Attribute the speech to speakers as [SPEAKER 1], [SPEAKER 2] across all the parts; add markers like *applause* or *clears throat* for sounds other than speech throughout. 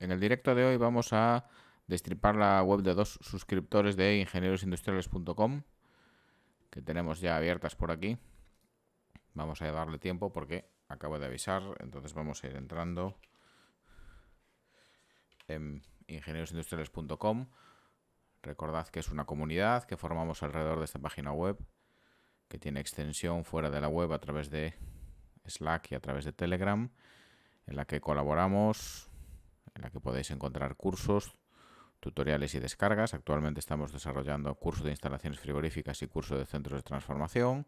[SPEAKER 1] En el directo de hoy vamos a destripar la web de dos suscriptores de ingenierosindustriales.com que tenemos ya abiertas por aquí. Vamos a darle tiempo porque acabo de avisar, entonces vamos a ir entrando en ingenierosindustriales.com. Recordad que es una comunidad que formamos alrededor de esta página web, que tiene extensión fuera de la web a través de Slack y a través de Telegram, en la que colaboramos en la que podéis encontrar cursos, tutoriales y descargas. Actualmente estamos desarrollando curso de instalaciones frigoríficas y curso de centros de transformación.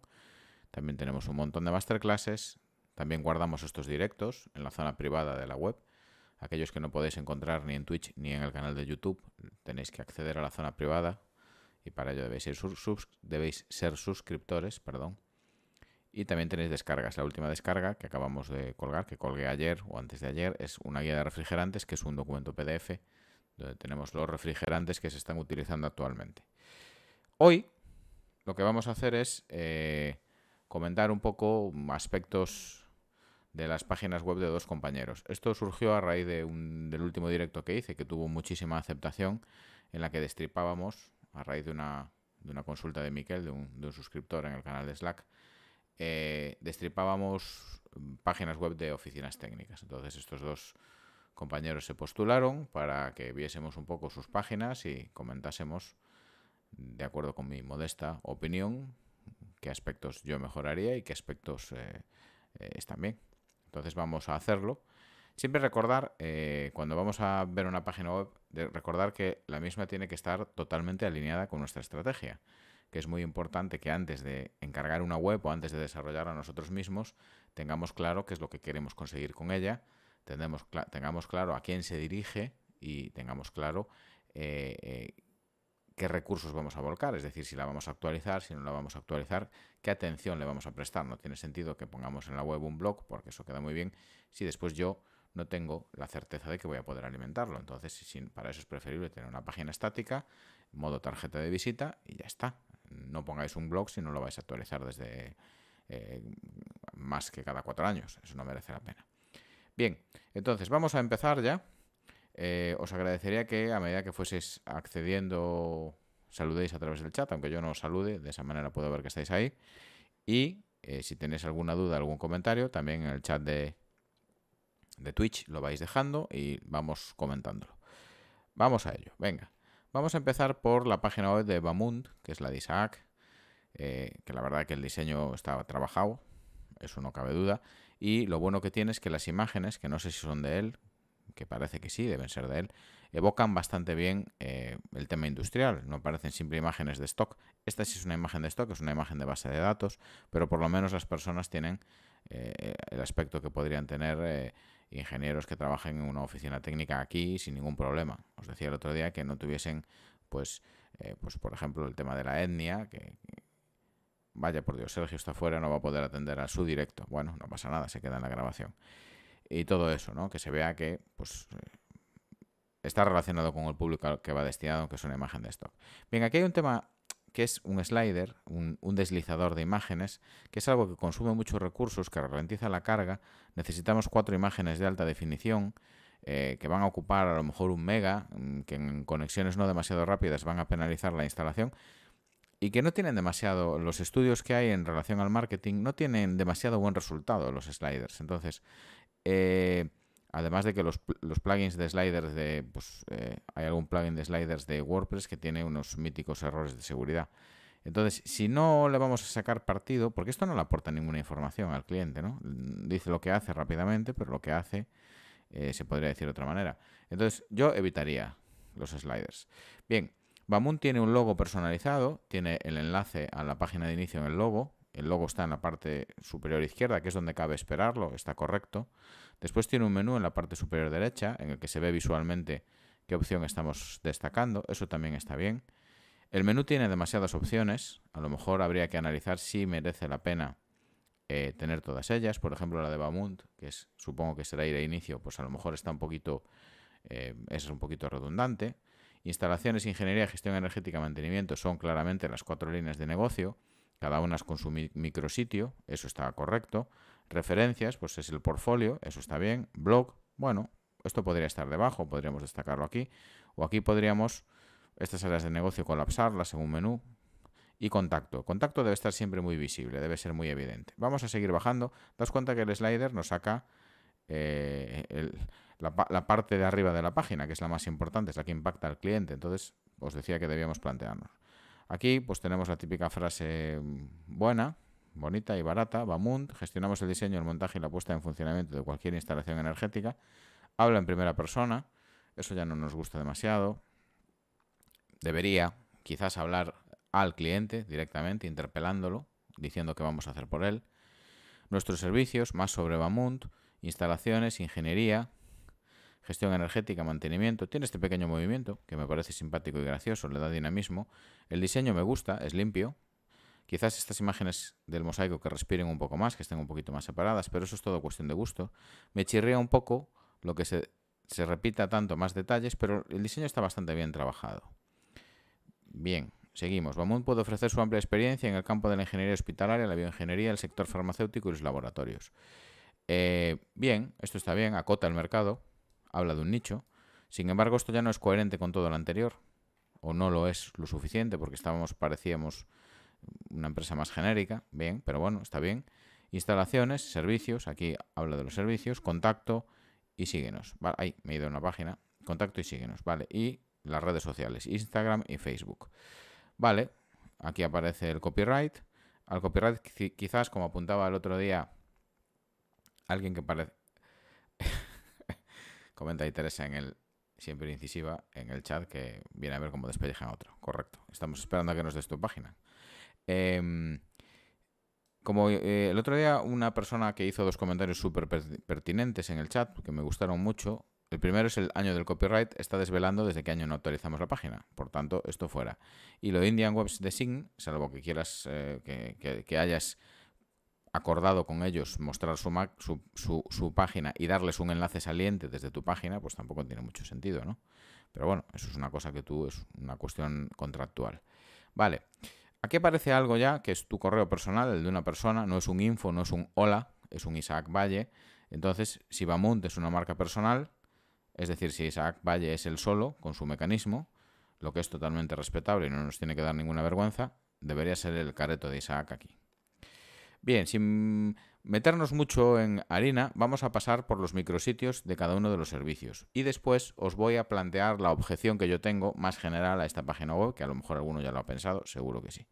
[SPEAKER 1] También tenemos un montón de masterclasses. También guardamos estos directos en la zona privada de la web. Aquellos que no podéis encontrar ni en Twitch ni en el canal de YouTube, tenéis que acceder a la zona privada y para ello debéis, debéis ser suscriptores. Perdón. Y también tenéis descargas. La última descarga que acabamos de colgar, que colgué ayer o antes de ayer, es una guía de refrigerantes, que es un documento PDF donde tenemos los refrigerantes que se están utilizando actualmente. Hoy lo que vamos a hacer es eh, comentar un poco aspectos de las páginas web de dos compañeros. Esto surgió a raíz de del último directo que hice, que tuvo muchísima aceptación, en la que destripábamos, a raíz de una, de una consulta de Miquel, de un, de un suscriptor en el canal de Slack, eh, destripábamos mm, páginas web de oficinas técnicas. Entonces estos dos compañeros se postularon para que viésemos un poco sus páginas y comentásemos, de acuerdo con mi modesta opinión, qué aspectos yo mejoraría y qué aspectos eh, eh, están bien. Entonces vamos a hacerlo. Siempre recordar, cuando vamos a ver una página web, recordar que la misma tiene que estar totalmente alineada con nuestra estrategia que es muy importante que antes de encargar una web o antes de desarrollarla nosotros mismos, tengamos claro qué es lo que queremos conseguir con ella, tengamos, claro a quién se dirige y tengamos claro eh, eh, qué recursos vamos a volcar, es decir, si la vamos a actualizar, si no la vamos a actualizar, qué atención le vamos a prestar. No tiene sentido que pongamos en la web un blog, porque eso queda muy bien, si después yo no tengo la certeza de que voy a poder alimentarlo. Entonces, para eso es preferible tener una página estática, modo tarjeta de visita y ya está no pongáis un blog si no lo vais a actualizar desde eh, más que cada cuatro años. Eso no merece la pena. Bien, entonces vamos a empezar ya. Eh, os agradecería que a medida que fueseis accediendo, saludéis a través del chat, aunque yo no os salude, de esa manera puedo ver que estáis ahí. Y eh, si tenéis alguna duda, algún comentario, también en el chat de, de Twitch lo vais dejando y vamos comentándolo. Vamos a ello, venga. Vamos a empezar por la página web de Bamund, que es la de Isaac, eh, que la verdad que el diseño está trabajado, eso no cabe duda, y lo bueno que tiene es que las imágenes, que no sé si son de él, que parece que sí, deben ser de él, evocan bastante bien eh, el tema industrial, no parecen simple imágenes de stock. Esta sí es una imagen de stock, es una imagen de base de datos, pero por lo menos las personas tienen eh, el aspecto que podrían tener ingenieros que trabajen en una oficina técnica aquí sin ningún problema. Os decía el otro día que no tuviesen, pues, eh, pues por ejemplo, el tema de la etnia, que, vaya por Dios, Sergio está afuera, no va a poder atender a su directo. Bueno, no pasa nada, se queda en la grabación. Y todo eso, ¿no? Que se vea que, pues... Eh, está relacionado con el público al que va destinado, que es una imagen de stock. Bien, aquí hay un tema que es un slider, un, deslizador de imágenes, que es algo que consume muchos recursos, que ralentiza la carga. Necesitamos cuatro imágenes de alta definición eh, que van a ocupar a lo mejor un mega, mm, que en conexiones no demasiado rápidas van a penalizar la instalación y que no tienen demasiado, los estudios que hay en relación al marketing no tienen demasiado buen resultado los sliders. Entonces, eh, Además de que los, plugins de sliders de. Pues, eh, hay algún plugin de sliders de WordPress que tiene unos míticos errores de seguridad. Entonces, si no le vamos a sacar partido, porque esto no le aporta ninguna información al cliente, ¿no? Dice lo que hace rápidamente, pero lo que hace eh, se podría decir de otra manera. Entonces, yo evitaría los sliders. Bien, Bamun tiene un logo personalizado, tiene el enlace a la página de inicio en el logo. El logo está en la parte superior izquierda, que es donde cabe esperarlo, está correcto. Después tiene un menú en la parte superior derecha en el que se ve visualmente qué opción estamos destacando, eso también está bien. El menú tiene demasiadas opciones, a lo mejor habría que analizar si merece la pena eh, tener todas ellas, por ejemplo la de Bamund, que es, supongo que será ir a inicio, pues a lo mejor está un poquito, eh, es un poquito redundante. Instalaciones, ingeniería, gestión energética, mantenimiento son claramente las cuatro líneas de negocio, cada una es con su micrositio, eso está correcto. Referencias, pues es el portfolio, eso está bien. Blog, bueno, esto podría estar debajo, podríamos destacarlo aquí. O aquí podríamos estas áreas de negocio colapsarlas en un menú. Y contacto. Contacto debe estar siempre muy visible, debe ser muy evidente. Vamos a seguir bajando. Das cuenta que el slider nos saca eh, la parte de arriba de la página, que es la más importante, es la que impacta al cliente. Entonces, os decía que debíamos plantearnos. Aquí pues tenemos la típica frase mm, buena, bonita y barata, Bamund, gestionamos el diseño, el montaje y la puesta en funcionamiento de cualquier instalación energética, habla en primera persona, eso ya no nos gusta demasiado, debería quizás hablar al cliente directamente, interpelándolo, diciendo qué vamos a hacer por él, nuestros servicios, más sobre Bamund, instalaciones, ingeniería, gestión energética, mantenimiento, tiene este pequeño movimiento que me parece simpático y gracioso, le da dinamismo, el diseño me gusta, es limpio, Quizás estas imágenes del mosaico que respiren un poco más, que estén un poquito más separadas, pero eso es todo cuestión de gusto. Me chirría un poco lo que se, repita tanto más detalles, pero el diseño está bastante bien trabajado. Bien, seguimos. Bamun puede ofrecer su amplia experiencia en el campo de la ingeniería hospitalaria, la bioingeniería, el sector farmacéutico y los laboratorios. Eh, bien, esto está bien, acota el mercado, habla de un nicho. Sin embargo, esto ya no es coherente con todo lo anterior, o no lo es lo suficiente, porque estábamos, parecíamos una empresa más genérica, bien, pero bueno, está bien. Instalaciones, servicios, aquí habla de los servicios, contacto y síguenos. ahí me he ido a una página, contacto y síguenos, vale. Y las redes sociales, Instagram y Facebook. Vale, aquí aparece el copyright. Al copyright quizás, como apuntaba el otro día alguien que parece... *laughs* Comenta y Teresa en el, siempre incisiva en el chat que viene a ver cómo despelleja a otro. Correcto. Estamos esperando a que nos des tu página. Em, como eh, el otro día una persona que hizo dos comentarios súper pertinentes en el chat, que me gustaron mucho. El primero es el año del copyright, está desvelando desde qué año no actualizamos la página. Por tanto, esto fuera. Y lo de Indian Webs de Sign, salvo que quieras eh, que, hayas acordado con ellos mostrar su, su, página y darles un enlace saliente desde tu página, pues tampoco tiene mucho sentido, ¿no? Pero bueno, eso es una cosa que tú, es una cuestión contractual. Vale. Aquí aparece algo ya que es tu correo personal, el de una persona, no es un info, no es un hola, es un Isaac Valle. Entonces, si Bamunt es una marca personal, es decir, si Isaac Valle es el solo con su mecanismo, lo que es totalmente respetable y no nos tiene que dar ninguna vergüenza, debería ser el careto de Isaac aquí. Bien, si meternos mucho en harina, vamos a pasar por los micrositios de cada uno de los servicios. Y después os voy a plantear la objeción que yo tengo más general a esta página web, que a lo mejor alguno ya lo ha pensado, seguro que sí.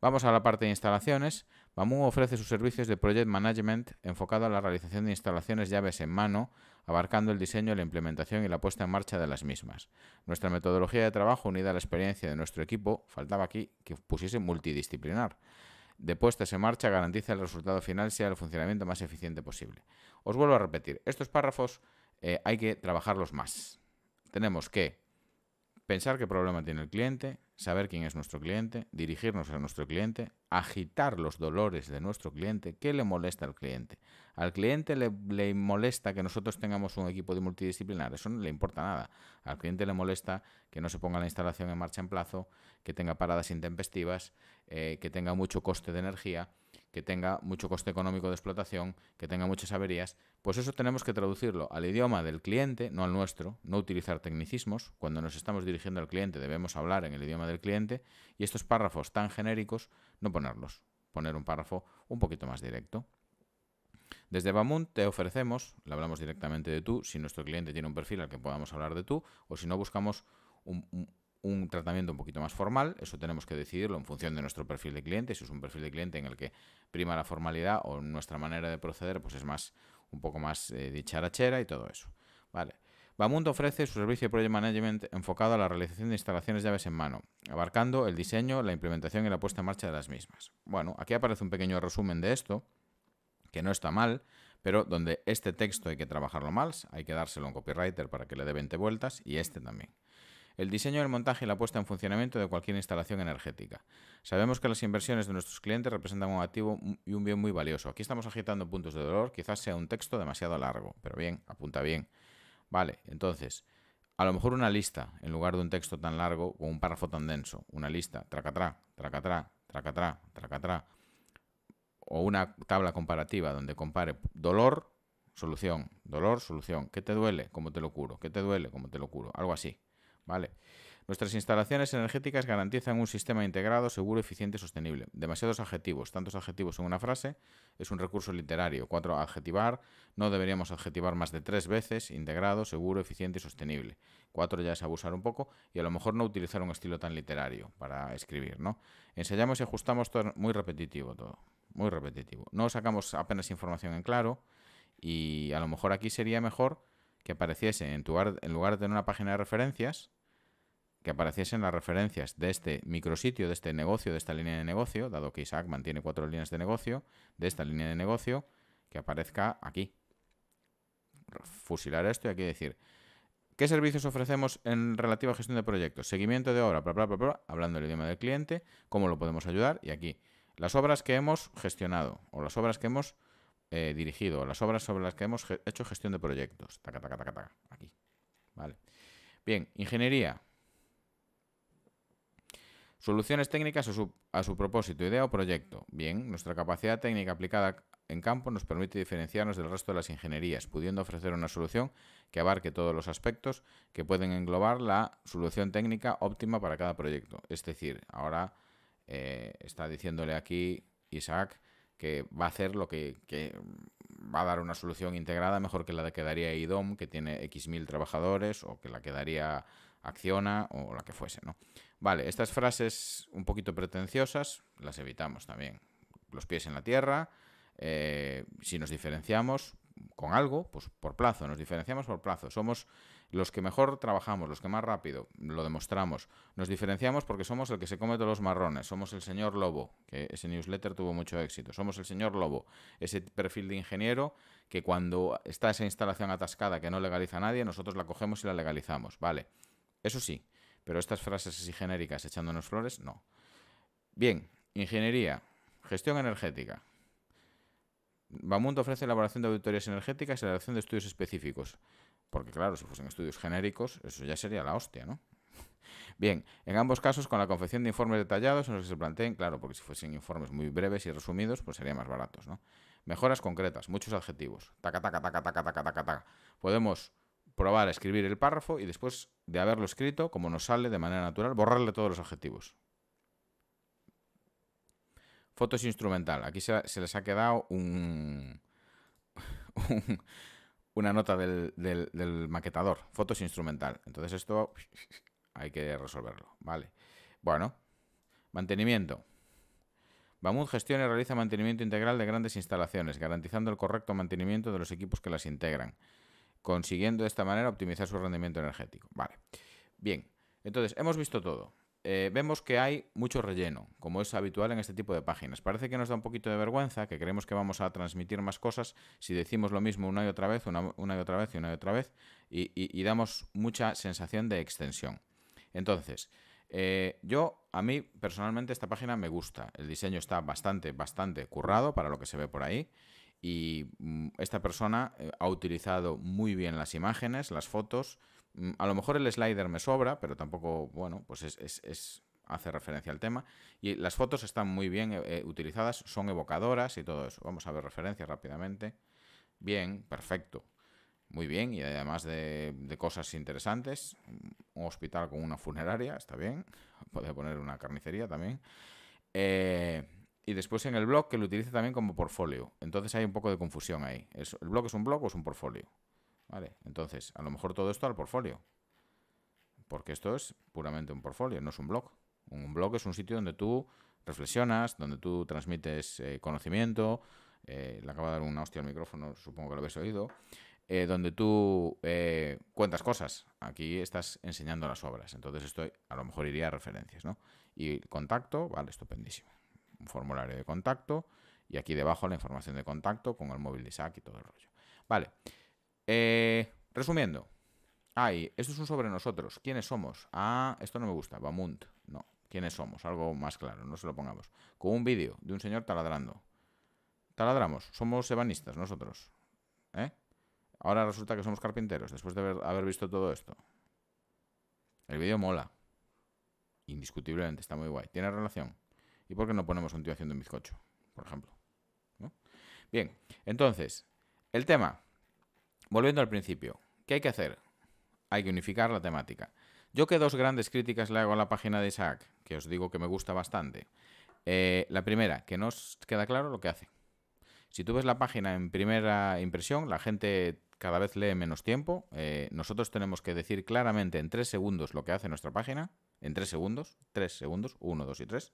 [SPEAKER 1] Vamos a la parte de instalaciones. Bamu ofrece sus servicios de Project Management enfocado a la realización de instalaciones llaves en mano, abarcando el diseño, la implementación y la puesta en marcha de las mismas. Nuestra metodología de trabajo unida a la experiencia de nuestro equipo, faltaba aquí que pusiese multidisciplinar, de puestas en marcha garantiza el resultado final sea el funcionamiento más eficiente posible. Os vuelvo a repetir, estos párrafos eh, hay que trabajarlos más. Tenemos que pensar qué problema tiene el cliente, saber quién es nuestro cliente, dirigirnos a nuestro cliente, agitar los dolores de nuestro cliente, qué le molesta al cliente. Al cliente le, molesta que nosotros tengamos un equipo de multidisciplinar, eso no le importa nada. Al cliente le molesta que no se ponga la instalación en marcha en plazo, que tenga paradas intempestivas, eh, que tenga mucho coste de energía que tenga mucho coste económico de explotación, que tenga muchas averías, pues eso tenemos que traducirlo al idioma del cliente, no al nuestro, no utilizar tecnicismos, cuando nos estamos dirigiendo al cliente debemos hablar en el idioma del cliente y estos párrafos tan genéricos no ponerlos, poner un párrafo un poquito más directo. Desde Bamun te ofrecemos, le hablamos directamente de tú, si nuestro cliente tiene un perfil al que podamos hablar de tú, o si no buscamos un, un tratamiento un poquito más formal, eso tenemos que decidirlo en función de nuestro perfil de cliente, si es un perfil de cliente en el que prima la formalidad o nuestra manera de proceder pues es más un poco más eh, dicharachera y todo eso. Vale. Bamundo ofrece su servicio de Project Management enfocado a la realización de instalaciones llaves en mano, abarcando el diseño, la implementación y la puesta en marcha de las mismas. Bueno, aquí aparece un pequeño resumen de esto, que no está mal, pero donde este texto hay que trabajarlo mal, hay que dárselo a un copywriter para que le dé 20 vueltas y este también el diseño, el montaje y la puesta en funcionamiento de cualquier instalación energética. Sabemos que las inversiones de nuestros clientes representan un activo y un bien muy valioso. Aquí estamos agitando puntos de dolor, quizás sea un texto demasiado largo, pero bien, apunta bien. Vale, entonces, a lo mejor una lista, en lugar de un texto tan largo o un párrafo tan denso, una lista, tracatrá, tracatrá, tracatrá, tracatrá, o una tabla comparativa donde compare dolor, solución, dolor, solución, ¿qué te duele? ¿Cómo te lo curo? ¿Qué te duele? ¿Cómo te lo curo? Algo así. Vale. Nuestras instalaciones energéticas garantizan un sistema integrado, seguro, eficiente y sostenible. Demasiados adjetivos, tantos adjetivos en una frase, es un recurso literario. Cuatro, adjetivar, no deberíamos adjetivar más de tres veces, integrado, seguro, eficiente y sostenible. Cuatro ya es abusar un poco y a lo mejor no utilizar un estilo tan literario para escribir, ¿no? Ensayamos y ajustamos todo, muy repetitivo todo, muy repetitivo. No sacamos apenas información en claro y a lo mejor aquí sería mejor que apareciese en, tu, en lugar de tener una página de referencias, que apareciesen las referencias de este micrositio, de este negocio, de esta línea de negocio, dado que Isaac mantiene cuatro líneas de negocio, de esta línea de negocio, que aparezca aquí. Fusilar esto y aquí decir, ¿qué servicios ofrecemos en relativa gestión de proyectos? Seguimiento de obra, hablando el idioma del cliente, cómo lo podemos ayudar y aquí, las obras que hemos gestionado o las obras que hemos eh, dirigido o las obras sobre las que hemos hecho gestión de proyectos. Taca, taca, taca, taca, aquí. Vale. Bien, ingeniería. Soluciones técnicas a su, propósito, idea o proyecto. Bien, nuestra capacidad técnica aplicada en campo nos permite diferenciarnos del resto de las ingenierías, pudiendo ofrecer una solución que abarque todos los aspectos que pueden englobar la solución técnica óptima para cada proyecto. Es decir, ahora eh, está diciéndole aquí Isaac que va a hacer lo que, que, va a dar una solución integrada mejor que la que daría IDOM, que tiene X mil trabajadores, o que la que daría acciona o la que fuese, ¿no? Vale, estas frases un poquito pretenciosas las evitamos también. Los pies en la tierra, eh, si nos diferenciamos con algo, pues por plazo, nos diferenciamos por plazo. Somos los que mejor trabajamos, los que más rápido, lo demostramos. Nos diferenciamos porque somos el que se come todos los marrones, somos el señor Lobo, que ese newsletter tuvo mucho éxito. Somos el señor Lobo, ese perfil de ingeniero que cuando está esa instalación atascada que no legaliza a nadie, nosotros la cogemos y la legalizamos, ¿vale? Eso sí, pero estas frases así genéricas echándonos flores, no. Bien, ingeniería, gestión energética. Bamundo ofrece elaboración de auditorías energéticas y elaboración de estudios específicos. Porque claro, si fuesen estudios genéricos, eso ya sería la hostia, ¿no? *laughs* Bien, en ambos casos con la confección de informes detallados en los que se planteen, claro, porque si fuesen informes muy breves y resumidos, pues serían más baratos, ¿no? Mejoras concretas, muchos adjetivos. Taca, taca, taca, taca, taca, taca, taca. Podemos probar a escribir el párrafo y después de haberlo escrito, como nos sale de manera natural, borrarle todos los adjetivos. Fotos instrumental. Aquí se, les ha quedado un, *laughs* una nota del, maquetador. Fotos instrumental. Entonces esto *laughs* hay que resolverlo. Vale. Bueno. Mantenimiento. Bamud gestiona y realiza mantenimiento integral de grandes instalaciones, garantizando el correcto mantenimiento de los equipos que las integran consiguiendo de esta manera optimizar su rendimiento energético. Vale, bien, entonces hemos visto todo. Eh, vemos que hay mucho relleno, como es habitual en este tipo de páginas. Parece que nos da un poquito de vergüenza, que creemos que vamos a transmitir más cosas si decimos lo mismo una y otra vez, una, y otra vez y una y otra vez, y, damos mucha sensación de extensión. Entonces, eh, yo, a mí personalmente esta página me gusta. El diseño está bastante, bastante currado para lo que se ve por ahí y mm, esta persona eh, ha utilizado muy bien las imágenes, las fotos. Mm, a lo mejor el slider me sobra, pero tampoco, bueno, pues es, hace referencia al tema. Y las fotos están muy bien eh, utilizadas, son evocadoras y todo eso. Vamos a ver referencias rápidamente. Bien, perfecto. Muy bien, y además de, de cosas interesantes, mm, un hospital con una funeraria, está bien. *laughs* Podría poner una carnicería también. Eh, y después en el blog que lo utilice también como portfolio. Entonces hay un poco de confusión ahí. ¿El blog es un blog o es un portfolio? Vale, entonces, a lo mejor todo esto al portfolio. Porque esto es puramente un portfolio, no es un blog. Un blog es un sitio donde tú reflexionas, donde tú transmites eh, conocimiento. Eh, le acaba de dar una hostia al micrófono, supongo que lo habéis oído. Eh, donde tú eh, cuentas cosas. Aquí estás enseñando las obras. Entonces, esto a lo mejor iría a referencias, ¿no? Y contacto, vale, estupendísimo un formulario de contacto y aquí debajo la información de contacto con el móvil de Isaac y todo el rollo. Vale. Eh, resumiendo. Ay, esto es un sobre nosotros. ¿Quiénes somos? Ah, esto no me gusta. Bamunt. No. ¿Quiénes somos? Algo más claro, no se lo pongamos. Con un vídeo de un señor taladrando. Taladramos. Somos ebanistas nosotros. ¿Eh? Ahora resulta que somos carpinteros después de haber, haber visto todo esto. El vídeo mola. Indiscutiblemente, está muy guay. ¿Tiene relación? porque por qué no ponemos un tío haciendo un bizcocho, por ejemplo? Bien, entonces, el tema, volviendo al principio, ¿qué hay que hacer? Hay que unificar la temática. Yo que dos grandes críticas le hago a la página de Isaac, que os digo que me gusta bastante. Eh, la primera, que no queda claro lo que hace. Si tú ves la página en primera impresión, la gente cada vez lee menos tiempo. Eh, nosotros tenemos que decir claramente en tres segundos lo que hace nuestra página. En tres segundos, tres segundos, uno, dos y tres.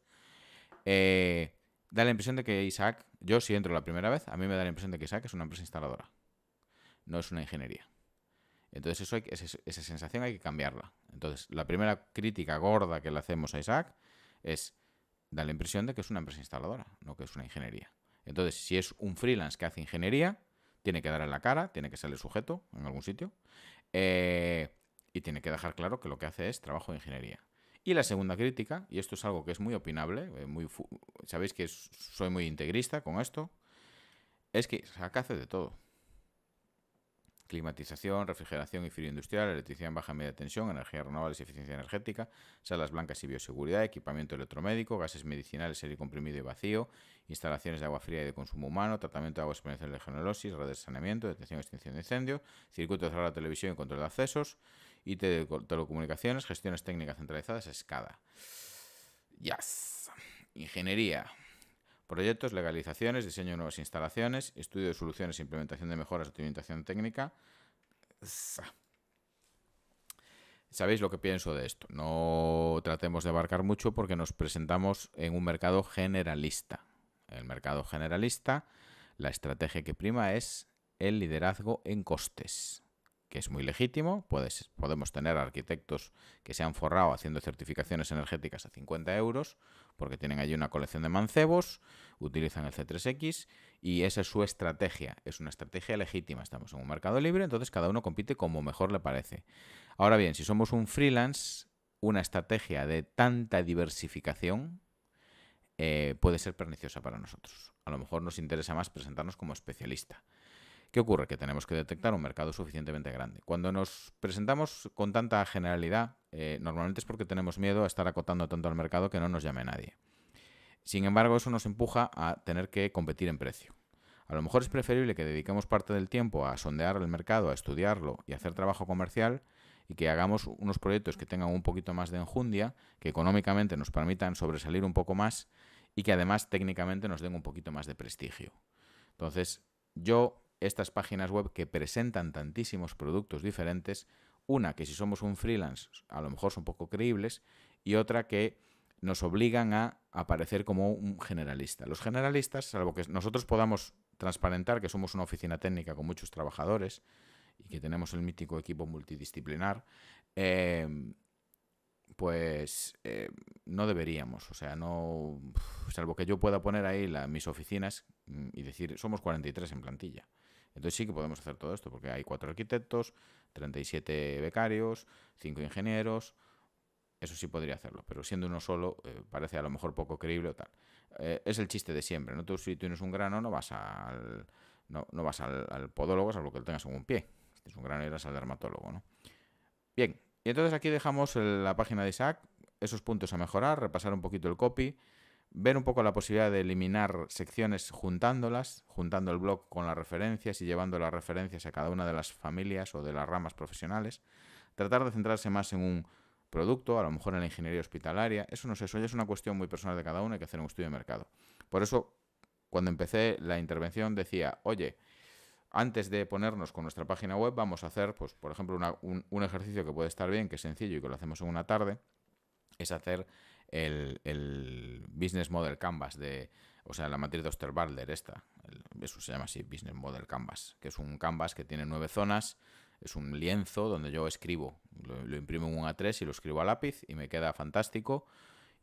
[SPEAKER 1] Eh, da la impresión de que Isaac, yo si entro la primera vez, a mí me da la impresión de que Isaac es una empresa instaladora, no es una ingeniería. Entonces eso esa, sensación hay que cambiarla. Entonces la primera crítica gorda que le hacemos a Isaac es, da la impresión de que es una empresa instaladora, no que es una ingeniería. Entonces si es un freelance que hace ingeniería, tiene que dar en la cara, tiene que ser el sujeto en algún sitio, eh, y tiene que dejar claro que lo que hace es trabajo de ingeniería. Y la segunda crítica, y esto es algo que es muy opinable, eh, muy sabéis que soy muy integrista con esto, es que SACA hace de todo. Climatización, refrigeración y frío industrial, electricidad en baja media tensión, energías renovables y eficiencia energética, salas blancas y bioseguridad, equipamiento electromédico, gases medicinales, aire comprimido y vacío, instalaciones de agua fría y de consumo humano, tratamiento de aguas exponencial de generosis, redes de saneamiento, detección y extinción de incendios, circuito de la de televisión y control de accesos, y telecomunicaciones, gestiones técnicas centralizadas, SCADA. Yes. Ingeniería. Proyectos, legalizaciones, diseño de nuevas instalaciones, estudio de soluciones, implementación de mejoras, optimización técnica. Sabéis lo que pienso de esto. No tratemos de abarcar mucho porque nos presentamos en un mercado generalista. el mercado generalista, la estrategia que prima es el liderazgo en costes que es muy legítimo. Puedes, podemos tener arquitectos que se han forrado haciendo certificaciones energéticas a 50 euros, porque tienen allí una colección de mancebos, utilizan el C3X y esa es su estrategia. Es una estrategia legítima. Estamos en un mercado libre, entonces cada uno compite como mejor le parece. Ahora bien, si somos un freelance, una estrategia de tanta diversificación eh, puede ser perniciosa para nosotros. A lo mejor nos interesa más presentarnos como especialista. ¿Qué ocurre? Que tenemos que detectar un mercado suficientemente grande. Cuando nos presentamos con tanta generalidad, eh, normalmente es porque tenemos miedo a estar acotando tanto al mercado que no nos llame nadie. Sin embargo, eso nos empuja a tener que competir en precio. A lo mejor es preferible que dediquemos parte del tiempo a sondear el mercado, a estudiarlo y hacer trabajo comercial y que hagamos unos proyectos que tengan un poquito más de enjundia, que económicamente nos permitan sobresalir un poco más y que además técnicamente nos den un poquito más de prestigio. Entonces, yo estas páginas web que presentan tantísimos productos diferentes, una que si somos un freelance a lo mejor son poco creíbles y otra que nos obligan a aparecer como un generalista. Los generalistas, salvo que nosotros podamos transparentar que somos una oficina técnica con muchos trabajadores y que tenemos el mítico equipo multidisciplinar, em, pues eh, no deberíamos, o sea, no, salvo que yo pueda poner ahí mis oficinas mm, y decir, somos 43 en plantilla. Entonces sí que podemos hacer todo esto, porque hay cuatro arquitectos, 37 becarios, cinco ingenieros. Eso sí podría hacerlo, pero siendo uno solo eh, parece a lo mejor poco creíble o tal. Eh, es el chiste de siempre, ¿no? Tú si tienes un grano no vas al, no, no vas al, al, podólogo, salvo que lo tengas en un pie. Si tienes un grano irás al dermatólogo, ¿no? Bien, y entonces aquí dejamos la página de Isaac, esos puntos a mejorar, repasar un poquito el copy, ver un poco la posibilidad de eliminar secciones juntándolas, juntando el blog con las referencias y llevando las referencias a cada una de las familias o de las ramas profesionales, tratar de centrarse más en un producto, a lo mejor en la ingeniería hospitalaria, eso no sé, eso ya es una cuestión muy personal de cada uno, hay que hacer un estudio de mercado. Por eso, cuando empecé la intervención decía, oye, antes de ponernos con nuestra página web, vamos a hacer, pues, por ejemplo, un ejercicio que puede estar bien, que es sencillo y que lo hacemos en una tarde, es hacer el, Business Model Canvas de, o sea, la matriz de Osterwalder esta, eso se llama así, Business Model Canvas, que es un canvas que tiene nueve zonas, es un lienzo donde yo escribo, lo, imprimo en un A3 y lo escribo a lápiz y me queda fantástico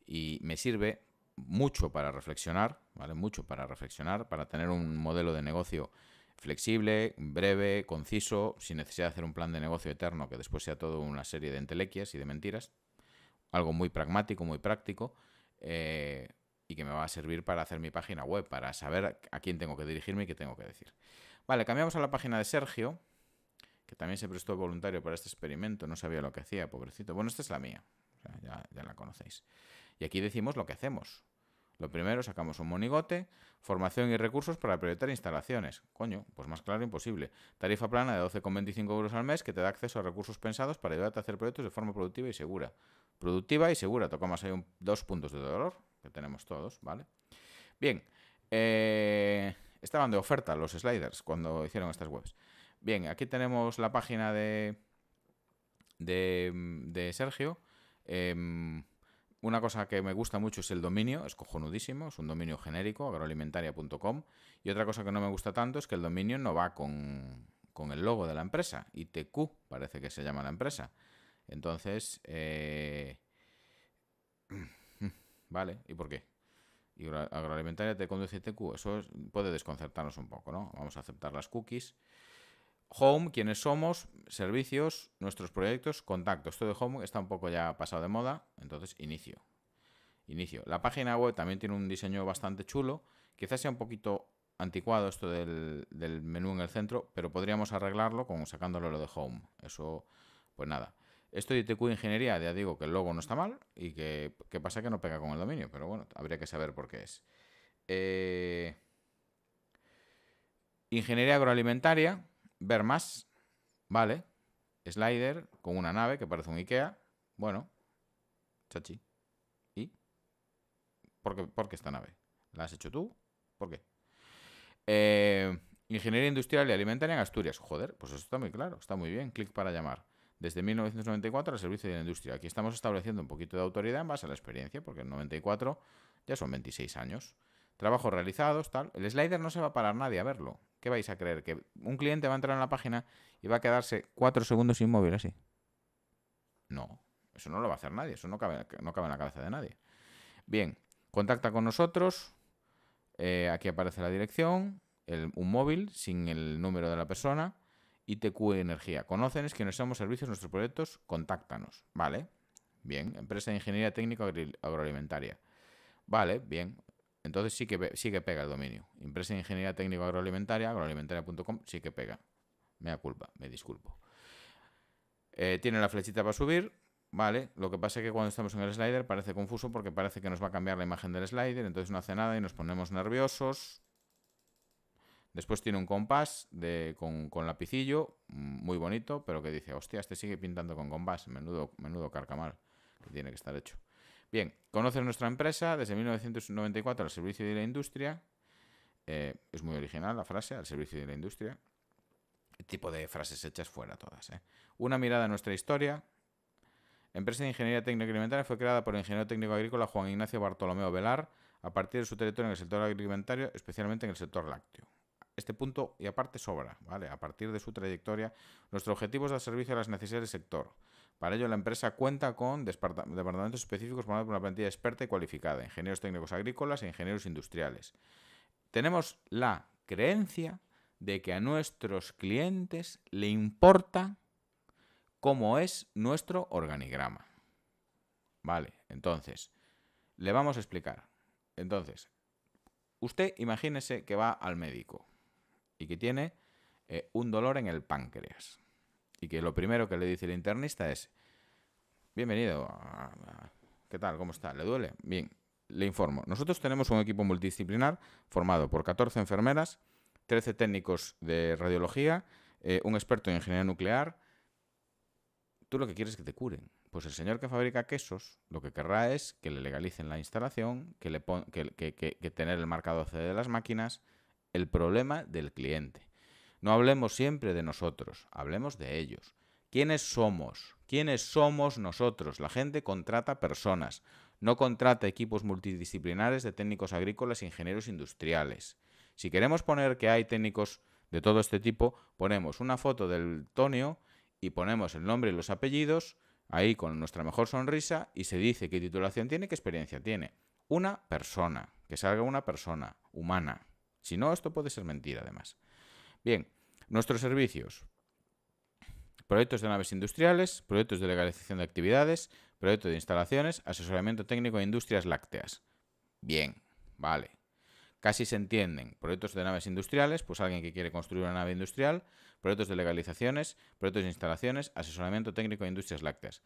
[SPEAKER 1] y me sirve mucho para reflexionar, ¿vale? Mucho para reflexionar, para tener un modelo de negocio flexible, breve, conciso, sin necesidad de hacer un plan de negocio eterno que después sea todo una serie de entelequias y de mentiras algo muy pragmático, muy práctico, eh, y que me va a servir para hacer mi página web, para saber a quién tengo que dirigirme y qué tengo que decir. Vale, cambiamos a la página de Sergio, que también se prestó voluntario para este experimento, no sabía lo que hacía, pobrecito. Bueno, esta es la mía, ya la conocéis. Y aquí decimos lo que hacemos. Lo primero, sacamos un monigote, formación y recursos para proyectar instalaciones. Coño, pues más claro imposible. Tarifa plana de 12,25 euros al mes que te da acceso a recursos pensados para ayudarte a hacer proyectos de forma productiva y segura. Productiva y segura, tocamos ahí dos puntos de dolor, que tenemos todos, ¿vale? Bien, eh, estaban de oferta los sliders cuando hicieron estas webs. Bien, aquí tenemos la página de, de, Sergio. Em, una cosa que me gusta mucho es el dominio, es cojonudísimo, es un dominio genérico, agroalimentaria.com. Y otra cosa que no me gusta tanto es que el dominio no va con, el logo de la empresa, ITQ parece que se llama la empresa. Entonces, eh, *clears throat* vale, ¿y por qué? agroalimentaria te conduce ITQ, eso puede desconcertarnos un poco, ¿no? Vamos a aceptar las cookies Home, Quienes somos, servicios, nuestros proyectos, contactos. Esto de Home está un poco ya pasado de moda, entonces inicio. Inicio. La página web también tiene un diseño bastante chulo. Quizás sea un poquito anticuado esto del, menú en el centro, pero podríamos arreglarlo con sacándolo lo de Home. Eso, pues nada. Esto de TQ Ingeniería, ya digo que el logo no está mal y que, pasa que no pega con el dominio, pero bueno, habría que saber por qué es. Eh, ingeniería agroalimentaria, ver más, vale. Slider con una nave que parece un Ikea. Bueno, chachi. ¿Y? ¿Por qué, esta nave? ¿La has hecho tú? ¿Por qué? Eh, ingeniería Industrial y Alimentaria en Asturias. Joder, pues eso está muy claro, está muy bien. Clic para llamar. Desde 1994 al servicio de la industria. Aquí estamos estableciendo un poquito de autoridad en base a la experiencia, porque en 94 ya son 26 años. Trabajos realizados, tal. El slider no se va a parar nadie a verlo vais a creer? ¿Que un cliente va a entrar en la página y va a quedarse cuatro segundos inmóvil así? No, eso no lo va a hacer nadie, eso no cabe, no cabe en la cabeza de nadie. Bien, contacta con nosotros. Eh, aquí aparece la dirección, un móvil sin el número de la persona. y ITQ Energía. Conocen que somos servicios, nuestros proyectos, contáctanos. Vale, bien. Empresa de Ingeniería Técnica Agroalimentaria. Vale, bien. Entonces sí que, sí que pega el dominio. impresa de Ingeniería técnica Agroalimentaria, agroalimentaria.com, sí que pega. Me da culpa, me disculpo. Eh, tiene la flechita para subir, ¿vale? Lo que pasa es que cuando estamos en el slider parece confuso porque parece que nos va a cambiar la imagen del slider, entonces no hace nada y nos ponemos nerviosos. Después tiene un compás con, lapicillo, mm, muy bonito, pero que dice, hostia, este sigue pintando con compás, menudo, menudo carcamal que tiene que estar hecho. Bien, conoces nuestra empresa desde 1994 al servicio de la industria. Eh, es muy original la frase, al servicio de la industria. El tipo de frases hechas fuera todas. ¿eh? Una mirada a nuestra historia. Empresa de Ingeniería Técnica Alimentaria fue creada por el ingeniero técnico agrícola Juan Ignacio Bartolomeo Velar a partir de su territorio en el sector agroalimentario, especialmente en el sector lácteo. Este punto y aparte sobra, ¿vale? A partir de su trayectoria, nuestro objetivo es dar servicio a las necesidades del sector. Para ello, la empresa cuenta con departamentos específicos formados por una plantilla experta y cualificada, ingenieros técnicos agrícolas e ingenieros industriales. Tenemos la creencia de que a nuestros clientes le importa cómo es nuestro organigrama. Vale, entonces, le vamos a explicar. Entonces, usted imagínese que va al médico y que tiene eh, un dolor en el páncreas y que lo primero que le dice el internista es, bienvenido, ¿qué tal? ¿Cómo está? ¿Le duele? Bien, le informo. Nosotros tenemos un equipo multidisciplinar formado por 14 enfermeras, 13 técnicos de radiología, eh, un experto en ingeniería nuclear. Tú lo que quieres es que te curen. Pues el señor que fabrica quesos lo que querrá es que le legalicen la instalación, que, le que, tener el marcado C de las máquinas, el problema del cliente. No hablemos siempre de nosotros, hablemos de ellos. ¿Quiénes somos? ¿Quiénes somos nosotros? La gente contrata personas, no contrata equipos multidisciplinares de técnicos agrícolas e ingenieros industriales. Si queremos poner que hay técnicos de todo este tipo, ponemos una foto del Tonio y ponemos el nombre y los apellidos ahí con nuestra mejor sonrisa y se dice qué titulación tiene, qué experiencia tiene. Una persona, que salga una persona humana. Si no, esto puede ser mentira además. Bien, nuestros servicios. Proyectos de naves industriales, proyectos de legalización de actividades, proyectos de instalaciones, asesoramiento técnico de industrias lácteas. Bien, vale. Casi se entienden. Proyectos de naves industriales, pues alguien que quiere construir una nave industrial, proyectos de legalizaciones, proyectos de instalaciones, asesoramiento técnico de industrias lácteas.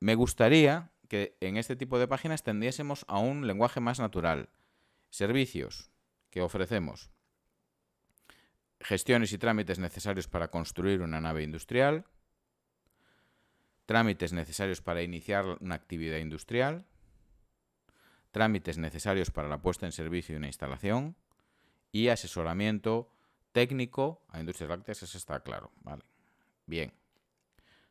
[SPEAKER 1] Me gustaría que en este tipo de páginas tendiésemos a un lenguaje más natural. Servicios que ofrecemos gestiones y trámites necesarios para construir una nave industrial, trámites necesarios para iniciar una actividad industrial, trámites necesarios para la puesta en servicio de una instalación y asesoramiento técnico a industrias lácteas, eso está claro. Vale. Bien.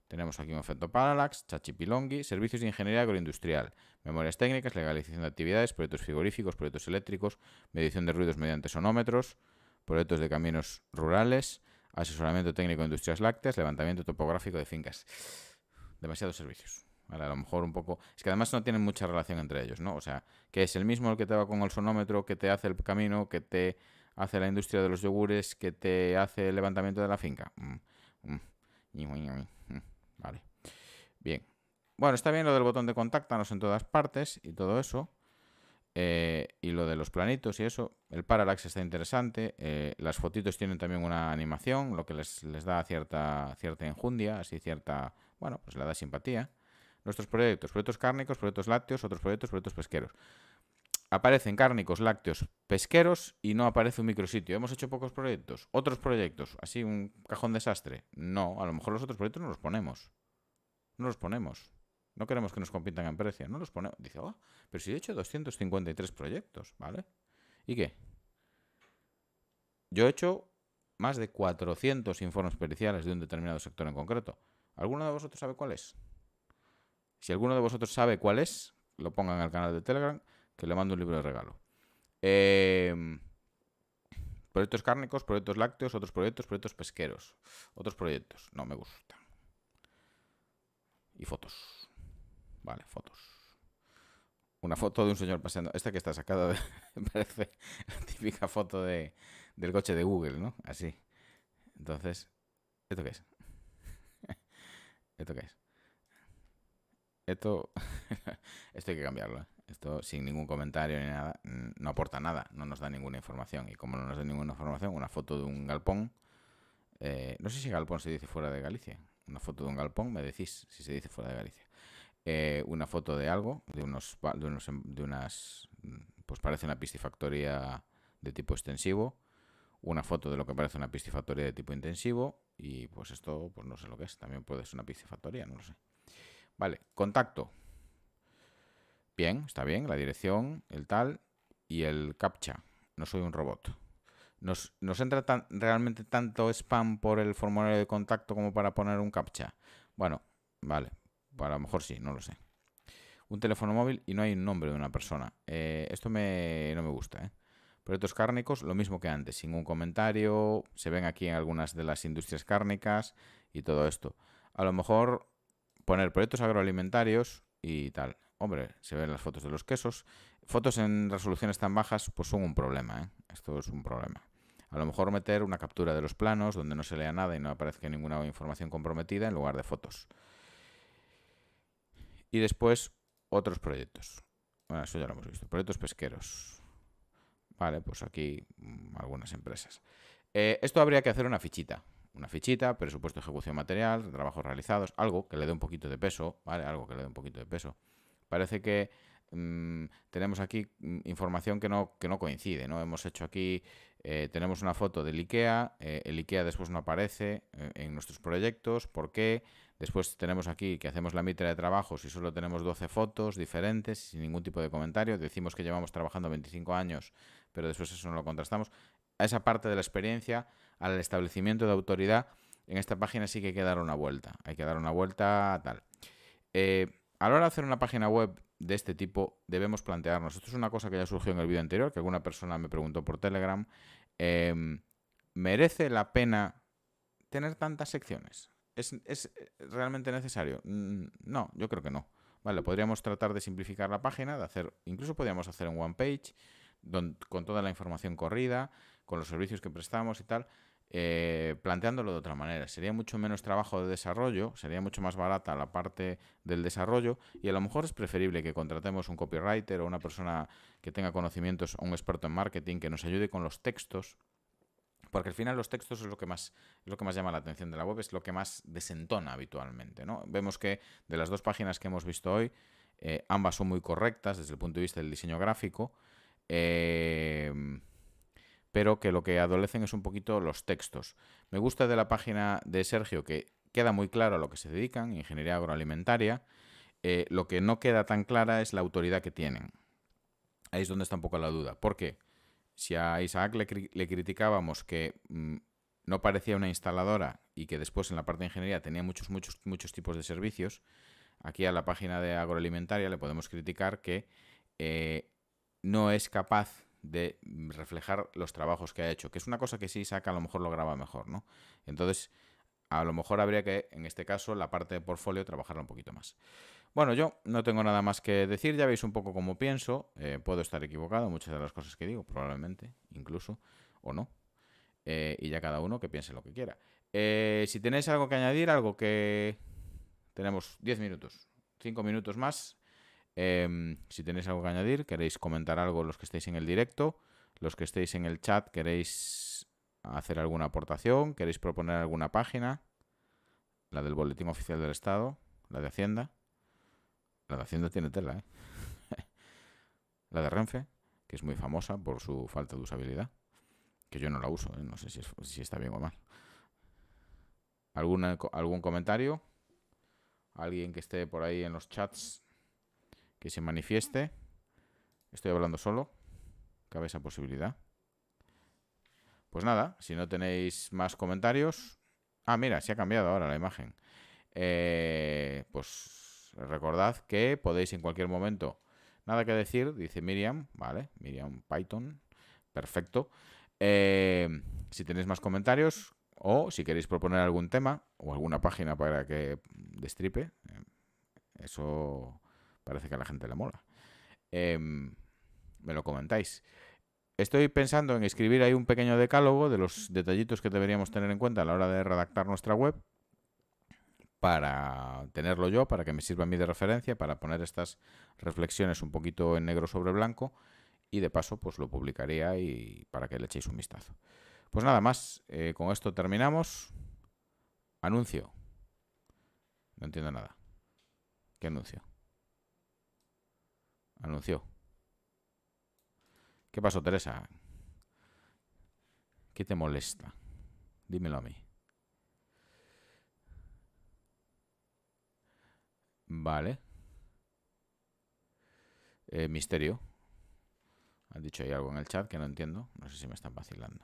[SPEAKER 1] Tenemos aquí un efecto Parallax, Chachipilongi, servicios de ingeniería agroindustrial, memorias técnicas, legalización de actividades, proyectos frigoríficos, proyectos eléctricos, medición de ruidos mediante sonómetros, proyectos de caminos rurales, asesoramiento técnico de industrias lácteas, levantamiento topográfico de fincas. Demasiados servicios. a lo mejor un poco. Es que además no tienen mucha relación entre ellos, ¿no? O sea, que es el mismo el que te va con el sonómetro, que te hace el camino, que te hace la industria de los yogures, que te hace el levantamiento de la finca. Mm, mm. Vale. Bien. Bueno, está bien lo del botón de contáctanos en todas partes y todo eso. Eh, y lo de los planitos y eso, el parallax está interesante. Eh, las fotitos tienen también una animación, lo que les, da cierta, cierta enjundia, así cierta, bueno, pues le da simpatía. Nuestros proyectos, proyectos cárnicos, proyectos lácteos, otros proyectos, proyectos pesqueros. Aparecen cárnicos, lácteos, pesqueros y no aparece un micrositio. Hemos hecho pocos proyectos. Otros proyectos, así un cajón desastre. No, a lo mejor los otros proyectos no los ponemos. No los ponemos. No queremos que nos compitan en precio, no los pone Dice, oh, pero si he hecho 253 proyectos, ¿vale? ¿Y qué? Yo he hecho más de 400 informes periciales de un determinado sector en concreto. ¿Alguno de vosotros sabe cuál es? Si alguno de vosotros sabe cuál es, lo pongan al canal de Telegram, que le mando un libro de regalo. Em, proyectos cárnicos, proyectos lácteos, otros proyectos, proyectos pesqueros. Otros proyectos, no me gustan. Y fotos. Vale, fotos. Una foto de un señor paseando. Esta que está sacada *laughs* parece la típica foto de, del coche de Google, ¿no? Así. Entonces, ¿esto qué es? *laughs* ¿Esto qué es? Esto, *laughs* esto hay que cambiarlo. ¿eh? Esto sin ningún comentario ni nada, no aporta nada, no nos da ninguna información. Y como no nos da ninguna información, una foto de un galpón, eh, no sé si galpón se dice fuera de Galicia. Una foto de un galpón, me decís si se dice fuera de Galicia. Eh, una foto de algo, de unos, em, de unas, mm, pues parece una piscifactoría de tipo extensivo, una foto de lo que parece una piscifactoría de tipo intensivo y pues esto, pues no sé lo que es, también puede ser una piscifactoría, no lo sé. Vale, contacto. Bien, está bien, la dirección, el tal y el captcha. No soy un robot. Nos, entra realmente tanto spam por el formulario de contacto como para poner un captcha. Bueno, vale, a lo mejor sí, no lo sé. Un teléfono móvil y no hay un nombre de una persona. Eh, esto me, no me gusta, ¿eh? Proyectos cárnicos, lo mismo que antes, sin un comentario, se ven aquí en algunas de las industrias cárnicas y todo esto. A lo mejor poner proyectos agroalimentarios y tal. Hombre, se ven las fotos de los quesos. Fotos en resoluciones tan bajas, pues son un problema, ¿eh? Esto es un problema. A lo mejor meter una captura de los planos donde no se lea nada y no aparezca ninguna información comprometida en lugar de fotos. Y después otros proyectos. Bueno, eso ya lo hemos visto. Proyectos pesqueros. Vale, pues aquí mm, algunas empresas. Eh, esto habría que hacer una fichita. Una fichita, presupuesto de ejecución material, trabajos realizados, algo que le dé un poquito de peso, ¿vale? Algo que le dé un poquito de peso. Parece que mm, tenemos aquí mm, información que no, que no coincide, ¿no? Hemos hecho aquí eh, tenemos una foto del IKEA, eh, el IKEA después no aparece eh, en nuestros proyectos, ¿por qué? Después tenemos aquí que hacemos la mitra de trabajos y solo tenemos 12 fotos diferentes, sin ningún tipo de comentario, decimos que llevamos trabajando 25 años, pero después eso no lo contrastamos. A esa parte de la experiencia, al establecimiento de autoridad, en esta página sí que hay que dar una vuelta, hay que dar una vuelta a tal. a la hora de hacer una página web de este tipo debemos plantearnos. Esto es una cosa que ya surgió en el vídeo anterior, que alguna persona me preguntó por Telegram. Em, ¿Merece la pena tener tantas secciones? ¿Es, realmente necesario? Mm, no, yo creo que no. Vale, podríamos tratar de simplificar la página, de hacer, incluso podríamos hacer un one page, con toda la información corrida, con los servicios que prestamos y tal. Eh, planteándolo de otra manera, sería mucho menos trabajo de desarrollo, sería mucho más barata la parte del desarrollo y a lo mejor es preferible que contratemos un copywriter o una persona que tenga conocimientos o un experto en marketing que nos ayude con los textos, porque al final los textos es lo que más es lo que más llama la atención de la web, es lo que más desentona habitualmente, ¿no? Vemos que de las dos páginas que hemos visto hoy, eh, ambas son muy correctas desde el punto de vista del diseño gráfico. Eh, pero que lo que adolecen es un poquito los textos. Me gusta de la página de Sergio que queda muy claro a lo que se dedican, ingeniería agroalimentaria. Eh, lo que no queda tan clara es la autoridad que tienen. Ahí es donde está un poco la duda. porque Si a Isaac le, criticábamos que mm, no parecía una instaladora y que después en la parte de ingeniería tenía muchos, muchos, muchos tipos de servicios, aquí a la página de agroalimentaria le podemos criticar que eh, no es capaz de reflejar los trabajos que ha hecho, que es una cosa que sí saca, a lo mejor lo graba mejor, ¿no? Entonces, a lo mejor habría que, en este caso, la parte de portfolio trabajarla un poquito más. Bueno, yo no tengo nada más que decir, ya veis un poco cómo pienso, eh, puedo estar equivocado, muchas de las cosas que digo, probablemente, incluso, o no, eh, y ya cada uno que piense lo que quiera. Eh, si tenéis algo que añadir, algo que... Tenemos 10 minutos, 5 minutos más Em, si tenéis algo que añadir, queréis comentar algo los que estáis en el directo, los que estáis en el chat, queréis hacer alguna aportación, queréis proponer alguna página, la del Boletín Oficial del Estado, la de Hacienda. La de Hacienda tiene tela, ¿eh? *laughs* la de Renfe, que es muy famosa por su falta de usabilidad, que yo no la uso, ¿eh? no sé si, está bien o mal. ¿Alguna, ¿Algún comentario? ¿Alguien que esté por ahí en los chats? que se manifieste. Estoy hablando solo. Cabe esa posibilidad. Pues nada, si no tenéis más comentarios... Ah, mira, se ha cambiado ahora la imagen. Eh, pues recordad que podéis en cualquier momento... Nada que decir, dice Miriam, ¿vale? Miriam Python, perfecto. Eh, si tenéis más comentarios o si queréis proponer algún tema o alguna página para que destripe, eh, eso Parece que a la gente le mola. Em, me lo comentáis. Estoy pensando en escribir ahí un pequeño decálogo de los detallitos que deberíamos tener en cuenta a la hora de redactar nuestra web para tenerlo yo, para que me sirva a mí de referencia, para poner estas reflexiones un poquito en negro sobre blanco y de paso pues lo publicaría y para que le echéis un vistazo. Pues nada más, eh, con esto terminamos. Anuncio. No entiendo nada. ¿Qué anuncio? anunció. ¿Qué pasó, Teresa? ¿Qué te molesta? Dímelo a mí. Vale. Eh, misterio. Han dicho ahí algo en el chat que no entiendo. No sé si me están vacilando.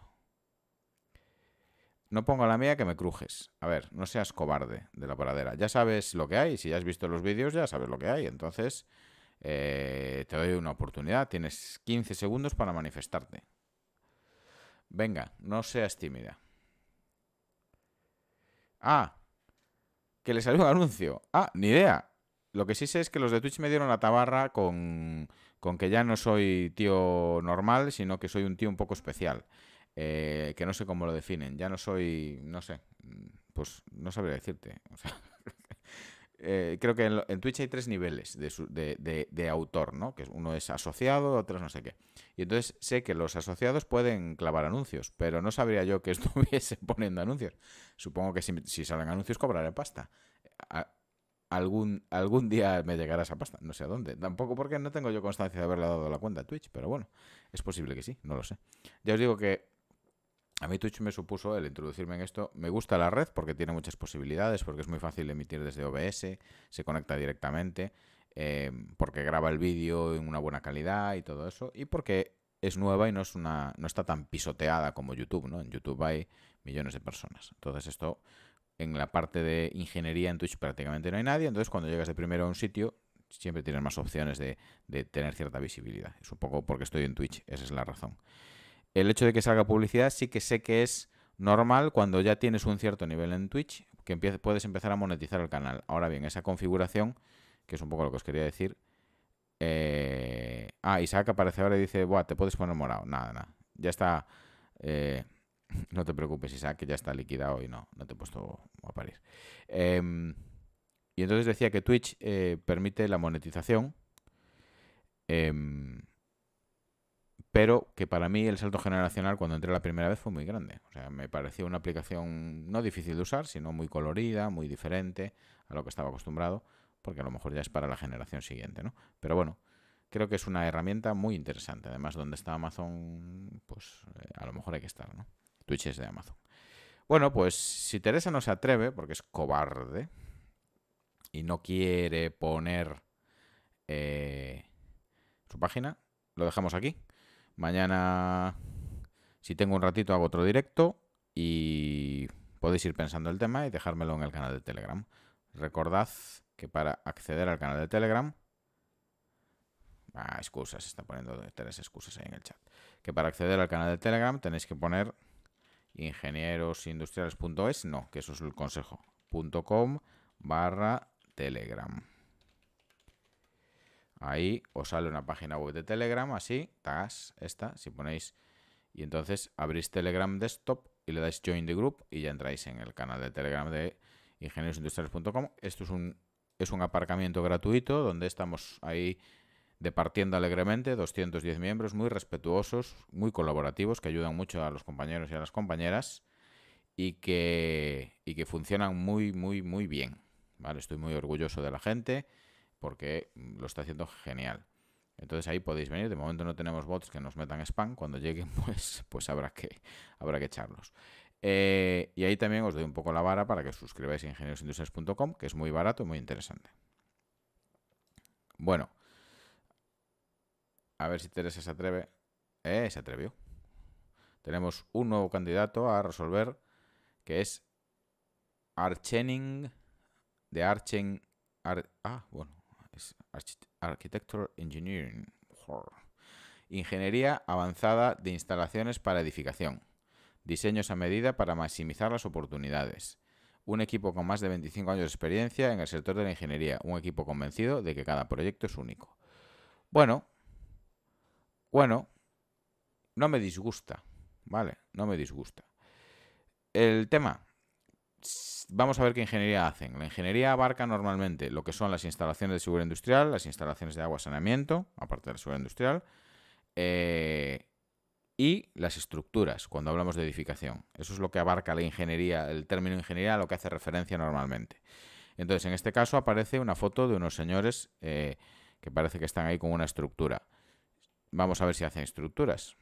[SPEAKER 1] No pongo la mía que me crujes. A ver, no seas cobarde de la paradera. Ya sabes lo que hay. Si ya has visto los vídeos, ya sabes lo que hay. Entonces, eh, te doy una oportunidad, tienes 15 segundos para manifestarte. Venga, no seas tímida. Ah, que le salió un anuncio. Ah, ni idea. Lo que sí sé es que los de Twitch me dieron la tabarra con, con que ya no soy tío normal, sino que soy un tío un poco especial. Eh, que no sé cómo lo definen. Ya no soy, no sé, pues no sabría decirte. O sea, eh, creo que en, Twitch hay tres niveles de, autor, ¿no? Que uno es asociado, otro no sé qué. Y entonces sé que los asociados pueden clavar anuncios, pero no sabría yo que *laughs* estuviese poniendo anuncios. Supongo que si, salen anuncios cobraré pasta. algún, algún día me llegará esa pasta, no sé a dónde. Tampoco porque no tengo yo constancia de haberle dado la cuenta a Twitch, pero bueno, es posible que sí, no lo sé. Ya os digo que a mí Twitch me supuso el introducirme en esto. Me gusta la red porque tiene muchas posibilidades, porque es muy fácil emitir desde OBS, se conecta directamente, eh, porque graba el vídeo en una buena calidad y todo eso, y porque es nueva y no, es una, no está tan pisoteada como YouTube, ¿no? En YouTube hay millones de personas. Entonces esto, en la parte de ingeniería en Twitch prácticamente no hay nadie, entonces cuando llegas de primero a un sitio, siempre tienes más opciones de, de tener cierta visibilidad. Es un poco porque estoy en Twitch, esa es la razón el hecho de que salga publicidad sí que sé que es normal cuando ya tienes un cierto nivel en Twitch, que puedes empezar a monetizar el canal. Ahora bien, esa configuración, que es un poco lo que os quería decir. Eh... Ah, Isaac aparece ahora y dice, Buah, te puedes poner morado. Nada, nada. Ya está. Eh, *laughs* no te preocupes, Isaac, que ya está liquidado y no, no te he puesto a parir. Em, y entonces decía que Twitch eh, permite la monetización. Em, pero que para mí el salto generacional cuando entré la primera vez fue muy grande. O sea, me pareció una aplicación no difícil de usar, sino muy colorida, muy diferente a lo que estaba acostumbrado, porque a lo mejor ya es para la generación siguiente, ¿no? Pero bueno, creo que es una herramienta muy interesante. Además, donde está Amazon, pues eh, a lo mejor hay que estar, ¿no? Twitch es de Amazon. Bueno, pues si Teresa no se atreve, porque es cobarde, y no quiere poner eh, su página, lo dejamos aquí. Mañana, si tengo un ratito, hago otro directo y podéis ir pensando el tema y dejármelo en el canal de Telegram. Recordad que para acceder al canal de Telegram... Ah, excusas, está poniendo tres excusas ahí en el chat. Que para acceder al canal de Telegram tenéis que poner ingenierosindustriales.es, no, que eso es el consejo, .com barra Telegram. Ahí os sale una página web de Telegram, así, tagas, esta, si ponéis. Y entonces abrís Telegram Desktop y le dais Join the Group y ya entráis en el canal de Telegram de Industriales.com. Esto es un, es un aparcamiento gratuito donde estamos ahí departiendo alegremente, 210 miembros, muy respetuosos, muy colaborativos, que ayudan mucho a los compañeros y a las compañeras y que, que funcionan muy, muy, muy bien. estoy muy orgulloso de la gente porque lo está haciendo genial. Entonces ahí podéis venir. De momento no tenemos bots que nos metan spam. Cuando lleguen, *laughs* pues, pues habrá, que, habrá que echarlos. Eh, y ahí también os doy un poco la vara para que suscribáis a ingenierosindustrias.com, que es muy barato y muy interesante. Bueno, a ver si Teresa se atreve. Eh, se atrevió. Tenemos un nuevo candidato a resolver, que es Archening de Archen. ah, bueno, es pues, Architecture Engineering, Ingeniería avanzada de instalaciones para edificación. Diseños a medida para maximizar las oportunidades. Un equipo con más de 25 años de experiencia en el sector de la ingeniería. Un equipo convencido de que cada proyecto es único. Bueno, bueno, no me disgusta, ¿vale? No me disgusta. El tema, Vamos a ver qué ingeniería hacen. La ingeniería abarca normalmente lo que son las instalaciones de seguridad industrial, las instalaciones de agua saneamiento, aparte del la industrial, eh, y las estructuras, cuando hablamos de edificación. Eso es lo que abarca la ingeniería, el término ingeniería a lo que hace referencia normalmente. Entonces, en este caso aparece una foto de unos señores eh, que parece que están ahí con una estructura. Vamos a ver si hacen estructuras.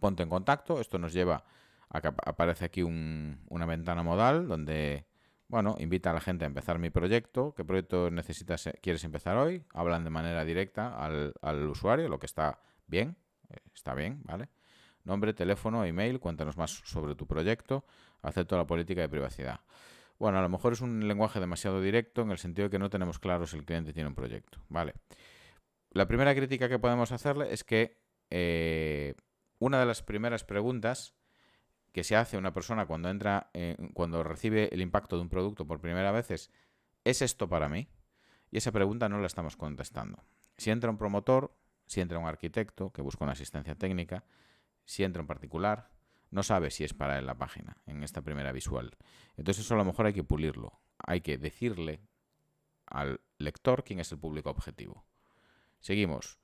[SPEAKER 1] Ponte en contacto, esto nos lleva aparece aquí una ventana modal donde, bueno, invita a la gente a empezar mi proyecto. ¿Qué proyecto necesitas, eh, quieres empezar hoy? Hablan de manera directa al, al usuario, lo que está bien, eh, está bien, ¿vale? Nombre, teléfono, email, cuéntanos más sobre tu proyecto, acepto la política de privacidad. Bueno, a lo mejor es un lenguaje demasiado directo en el sentido de que no tenemos claro si el cliente tiene un proyecto, ¿vale? La primera crítica que podemos hacerle es que eh, una de las primeras preguntas que se hace una persona cuando entra, eh, cuando recibe el impacto de un producto por primera vez es, ¿es esto para mí? Y esa pregunta no la estamos contestando. Si entra un promotor, si entra un arquitecto que busca una asistencia técnica, si entra un particular, no sabe si es para él la página en esta primera visual. Entonces eso a lo mejor hay que pulirlo. Hay que decirle al lector quién es el público objetivo. Seguimos.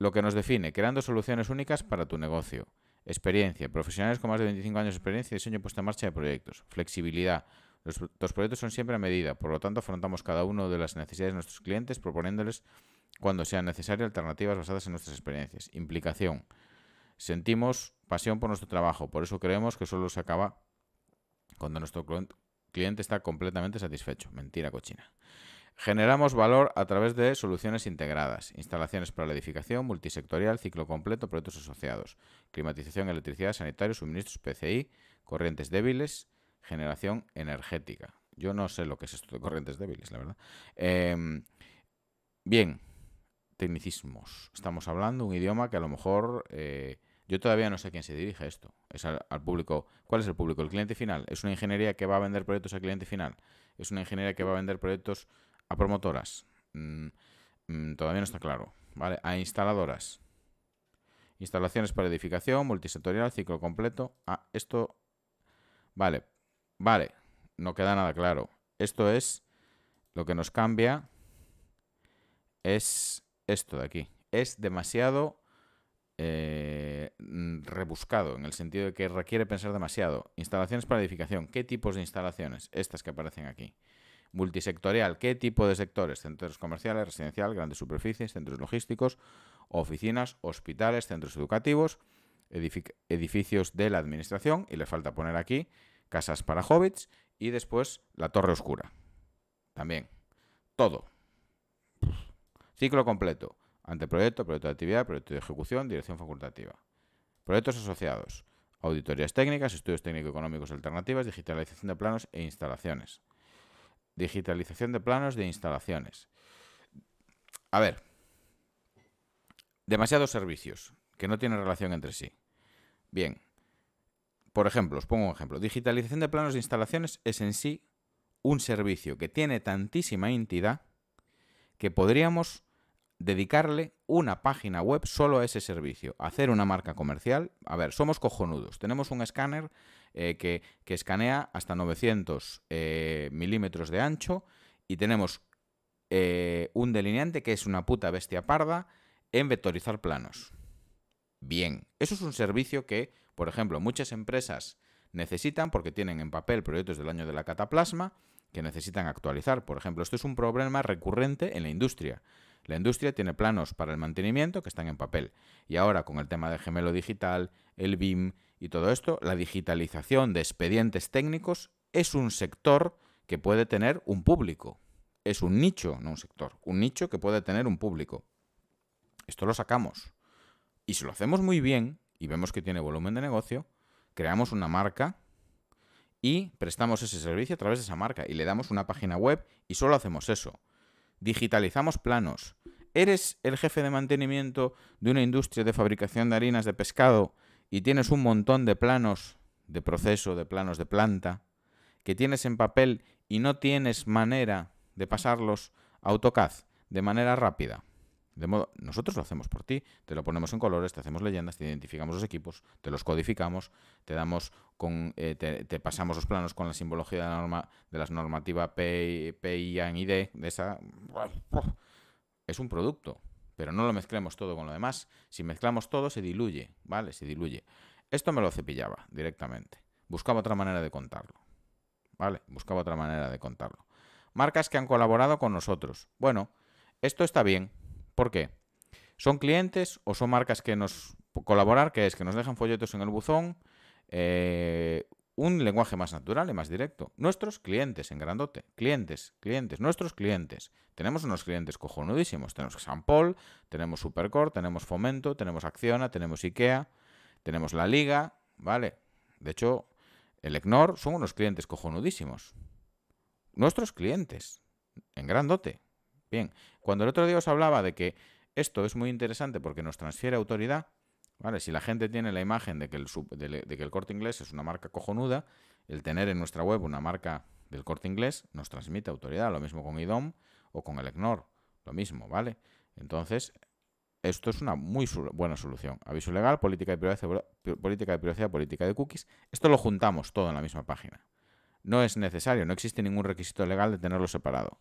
[SPEAKER 1] Lo que nos define, creando soluciones únicas para tu negocio. Experiencia. Profesionales con más de 25 años de experiencia, diseño puesto puesta en marcha de proyectos. Flexibilidad. Los, proyectos son siempre a medida, por lo tanto afrontamos cada uno de las necesidades de nuestros clientes proponiéndoles, cuando sea necesario, alternativas basadas en nuestras experiencias. Implicación. Sentimos pasión por nuestro trabajo, por eso creemos que solo se acaba cuando nuestro cliente está completamente satisfecho. Mentira cochina. Generamos valor a través de soluciones integradas, instalaciones para la edificación, multisectorial, ciclo completo, proyectos asociados, climatización, electricidad, sanitario, suministros, PCI, corrientes débiles, generación energética. Yo no sé lo que es esto de corrientes débiles, la verdad. Em, bien, tecnicismos. Estamos hablando un idioma que a lo mejor... Eh, yo todavía no sé a quién se dirige esto. Es al, público. ¿Cuál es el público? ¿El cliente final? ¿Es una ingeniería que va a vender proyectos al cliente final? ¿Es una ingeniería que va a vender proyectos a promotoras. Mm, mm, todavía no está claro. ¿Vale? A instaladoras. Instalaciones para edificación, multisectorial, ciclo completo. a ah, esto. Vale. Vale. No queda nada claro. Esto es. Lo que nos cambia es esto de aquí. Es demasiado eh, mm, rebuscado, en el sentido de que requiere pensar demasiado. Instalaciones para edificación. ¿Qué tipos de instalaciones? Estas que aparecen aquí multisectorial. ¿Qué tipo de sectores? Centros comerciales, residencial, grandes superficies, centros logísticos, oficinas, hospitales, centros educativos, edificios de la administración, y le falta poner aquí casas para hobbits, y después la torre oscura. También. Todo. Ciclo completo. Anteproyecto, proyecto de actividad, proyecto de ejecución, dirección facultativa. Proyectos asociados. Auditorías técnicas, estudios técnico-económicos alternativas, digitalización de planos e instalaciones. Digitalización de planos de instalaciones. A ver, demasiados servicios que no tienen relación entre sí. Bien, por ejemplo, os pongo un ejemplo. Digitalización de planos de instalaciones es en sí un servicio que tiene tantísima entidad que podríamos dedicarle una página web solo a ese servicio, hacer una marca comercial. A ver, somos cojonudos, tenemos un escáner eh, que, escanea hasta 900 eh, milímetros de ancho y tenemos eh, un delineante que es una puta bestia parda en vectorizar planos. Bien, eso es un servicio que, por ejemplo, muchas empresas necesitan porque tienen en papel proyectos del año de la cataplasma que necesitan actualizar. Por ejemplo, esto es un problema recurrente en la industria. La industria tiene planos para el mantenimiento que están en papel. Y ahora con el tema de gemelo digital, el BIM y todo esto, la digitalización de expedientes técnicos es un sector que puede tener un público. Es un nicho, no un sector, un nicho que puede tener un público. Esto lo sacamos. Y si lo hacemos muy bien y vemos que tiene volumen de negocio, creamos una marca y prestamos ese servicio a través de esa marca y le damos una página web y solo hacemos eso digitalizamos planos. ¿Eres el jefe de mantenimiento de una industria de fabricación de harinas de pescado y tienes un montón de planos de proceso, de planos de planta, que tienes en papel y no tienes manera de pasarlos a AutoCAD de manera rápida? De modo, nosotros lo hacemos por ti, te lo ponemos en colores, te hacemos leyendas, te identificamos los equipos, te los codificamos, te damos eh, te, pasamos los planos con la simbología de la norma, de las normativas PPI y D, de esa. Es un producto, pero no lo mezclemos todo con lo demás. Si mezclamos todo, se diluye, ¿vale? Se diluye. Esto me lo cepillaba directamente. Buscaba otra manera de contarlo. ¿Vale? Buscaba otra manera de contarlo. Marcas que han colaborado con nosotros. Bueno, esto está bien, ¿Por qué? ¿Son clientes o son marcas que nos colaborar, que es que nos dejan folletos en el buzón? Eh, un lenguaje más natural y más directo. Nuestros clientes en grandote. Clientes, clientes, nuestros clientes. Tenemos unos clientes cojonudísimos. Tenemos San Paul, tenemos Supercore, tenemos Fomento, tenemos Acciona, tenemos IKEA, tenemos La Liga, ¿vale? De hecho, el ECNOR son unos clientes cojonudísimos. Nuestros clientes en grandote. Bien, cuando el otro día os hablaba de que esto es muy interesante porque nos transfiere autoridad, ¿vale? Si la gente tiene la imagen de que, el corte inglés es una marca cojonuda, el tener en nuestra web una marca del corte inglés nos transmite autoridad. Lo mismo con IDOM o con el ECNOR, lo mismo, ¿vale? Entonces, esto es una muy buena solución. Aviso legal, política de, privacidad, política de privacidad, política de cookies. Esto lo juntamos todo en la misma página. No es necesario, no existe ningún requisito legal de tenerlo separado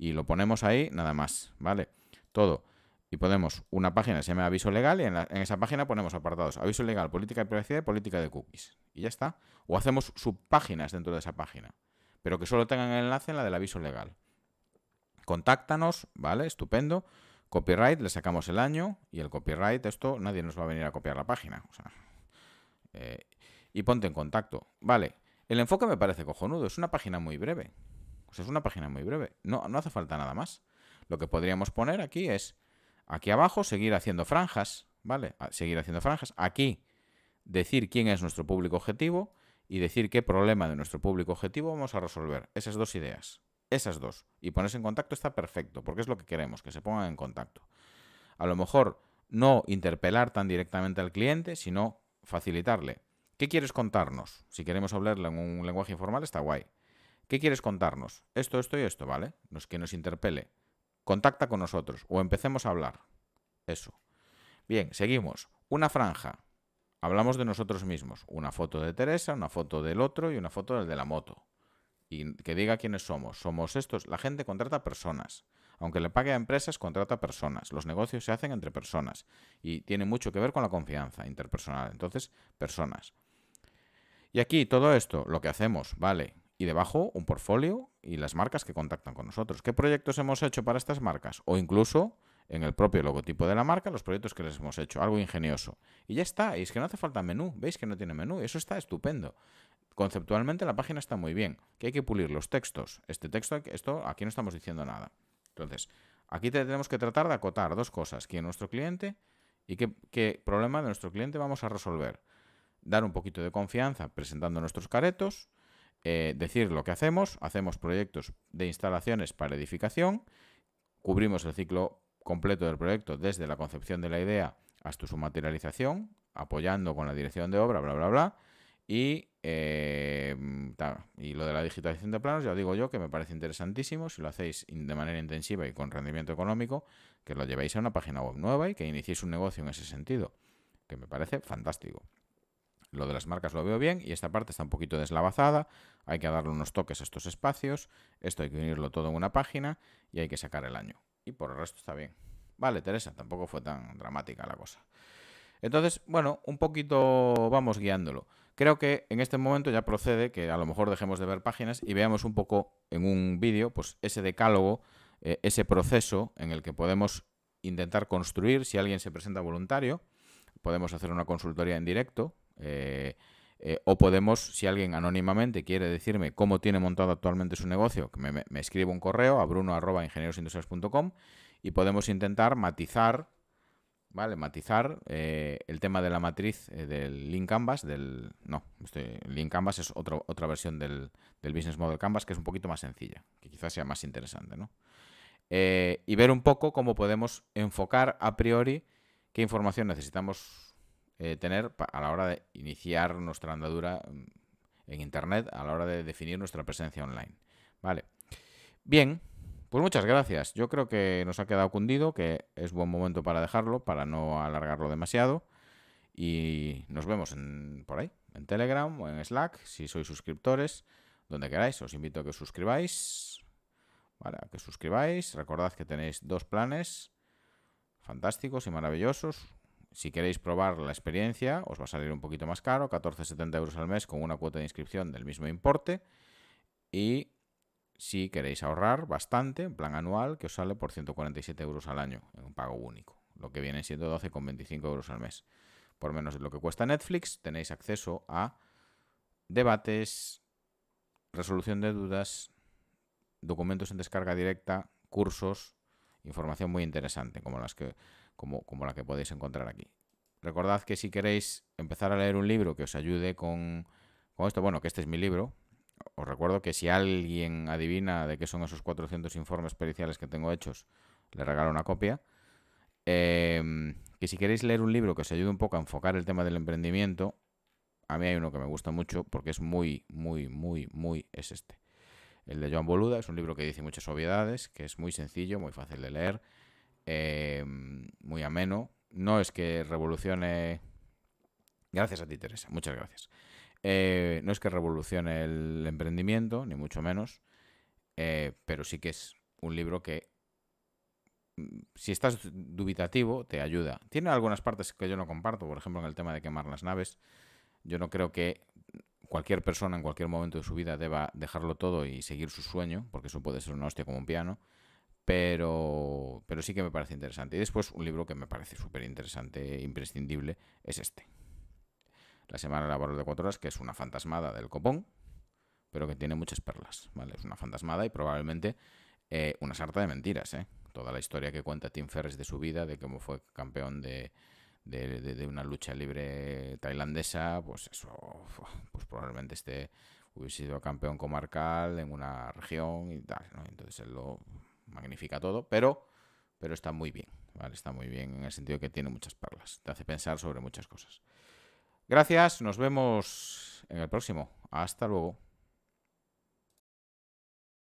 [SPEAKER 1] y lo ponemos ahí nada más, ¿vale? Todo. Y ponemos una página, se llama aviso legal, y en, esa página ponemos apartados, aviso legal, política de privacidad y política de cookies. Y ya está. O hacemos subpáginas dentro de esa página, pero que solo tengan el enlace en la del aviso legal. Contáctanos, ¿vale? Estupendo. Copyright, le sacamos el año y el copyright, esto nadie nos va a venir a copiar la página. Eh, y ponte en contacto. Vale, el enfoque me parece cojonudo, es una página muy breve. Pues es una página muy breve. No, no hace falta nada más. Lo que podríamos poner aquí es, aquí abajo, seguir haciendo franjas, ¿vale? seguir haciendo franjas. Aquí, decir quién es nuestro público objetivo y decir qué problema de nuestro público objetivo vamos a resolver. Esas dos ideas. Esas dos. Y ponerse en contacto está perfecto, porque es lo que queremos, que se pongan en contacto. A lo mejor no interpelar tan directamente al cliente, sino facilitarle. ¿Qué quieres contarnos? Si queremos hablarle en un lenguaje informal, está guay. ¿Qué quieres contarnos? Esto, esto y esto, ¿vale? Nos que nos interpele. Contacta con nosotros o empecemos a hablar. Eso. Bien, seguimos. Una franja. Hablamos de nosotros mismos. Una foto de Teresa, una foto del otro y una foto del de la moto. Y que diga quiénes somos. Somos estos. La gente contrata personas. Aunque le pague a empresas, contrata personas. Los negocios se hacen entre personas. Y tiene mucho que ver con la confianza interpersonal. Entonces, personas. Y aquí todo esto, lo que hacemos, vale, y debajo un portfolio y las marcas que contactan con nosotros. ¿Qué proyectos hemos hecho para estas marcas? O incluso en el propio logotipo de la marca los proyectos que les hemos hecho, algo ingenioso. Y ya está, y es que no hace falta menú, veis que no tiene menú, eso está estupendo. Conceptualmente la página está muy bien, que hay que pulir los textos. Este texto, esto aquí no estamos diciendo nada. Entonces, aquí tenemos que tratar de acotar dos cosas, quién es nuestro cliente y qué, qué problema de nuestro cliente vamos a resolver. Dar un poquito de confianza presentando nuestros caretos, eh, decir lo que hacemos. Hacemos proyectos de instalaciones para edificación, cubrimos el ciclo completo del proyecto desde la concepción de la idea hasta su materialización, apoyando con la dirección de obra, bla, bla, bla. Y, eh, y lo de la digitalización de planos, ya digo yo que me parece interesantísimo. Si lo hacéis de manera intensiva y con rendimiento económico, que lo llevéis a una página web nueva y que iniciéis un negocio en ese sentido, que me parece fantástico lo de las marcas lo veo bien y esta parte está un poquito deslavazada, hay que darle unos toques a estos espacios, esto hay que unirlo todo en una página y hay que sacar el año. Y por el resto está bien. Vale, Teresa, tampoco fue tan dramática la cosa. Entonces, bueno, un poquito vamos guiándolo. Creo que en este momento ya procede que a lo mejor dejemos de ver páginas y veamos un poco en un vídeo pues ese decálogo, eh, ese proceso en el que podemos intentar construir si alguien se presenta voluntario. Podemos hacer una consultoría en directo, eh, eh, o podemos, si alguien anónimamente quiere decirme cómo tiene montado actualmente su negocio, que me, escribo un correo a bruno.ingenierosindustriales.com y podemos intentar matizar, ¿vale? Matizar eh, el tema de la matriz del link Canvas, del... No, este Link Canvas es otra versión del, del, Business Model Canvas que es un poquito más sencilla, que quizás sea más interesante, ¿no? y ver un poco cómo podemos enfocar a priori qué información necesitamos eh, tener a la hora de iniciar nuestra andadura mm, en Internet, a la hora de definir nuestra presencia online. Vale. Bien, pues muchas gracias. Yo creo que nos ha quedado cundido, que es buen momento para dejarlo, para no alargarlo demasiado. Y nos vemos por ahí, en Telegram o en Slack, si sois suscriptores, donde queráis. Os invito a que os suscribáis. Vale, a que suscribáis. Recordad que tenéis dos planes fantásticos y maravillosos. Si queréis probar la experiencia, os va a salir un poquito más caro, 14,70 euros al mes con una cuota de inscripción del mismo importe. Y si queréis ahorrar bastante, en plan anual, que os sale por 147 euros al año en un pago único, lo que viene siendo 12,25 euros al mes. Por menos de lo que cuesta Netflix, tenéis acceso a debates, resolución de dudas, documentos en descarga directa, cursos, información muy interesante, como las que como, la que podéis encontrar aquí. Recordad que si queréis empezar a leer un libro que os ayude con, esto, bueno, que este es mi libro, os recuerdo que si alguien adivina de qué son esos 400 informes periciales que tengo hechos, le regalo una copia. Em, que si queréis leer un libro que os ayude un poco a enfocar el tema del emprendimiento, a mí hay uno que me gusta mucho porque es muy, muy, muy, muy, es este. El de Joan Boluda es un libro que dice muchas obviedades, que es muy sencillo, muy fácil de leer Em, muy ameno. No es que revolucione... Gracias a ti, Teresa, muchas gracias. Eh, no es que revolucione el emprendimiento, ni mucho menos, eh, pero sí que es un libro que, mm, si estás dubitativo, te ayuda. Tiene algunas partes que yo no comparto, por ejemplo, en el tema de quemar las naves. Yo no creo que cualquier persona en cualquier momento de su vida deba dejarlo todo y seguir su sueño, porque eso puede ser una hostia como un piano pero, pero sí que me parece interesante. Y después un libro que me parece súper interesante, e imprescindible, es este. La semana laboral de cuatro horas, que es una fantasmada del copón, pero que tiene muchas perlas, ¿vale? Es una fantasmada y probablemente eh, una sarta de mentiras, ¿eh? Toda la historia que cuenta Tim Ferris de su vida, de cómo fue campeón de, una lucha libre tailandesa, pues eso, pues probablemente este hubiese sido campeón comarcal en una región y tal, Entonces él lo magnifica todo, pero, pero está muy bien, Está muy bien en el sentido que tiene muchas parlas. te hace pensar sobre muchas cosas. Gracias, nos vemos en el próximo. Hasta luego.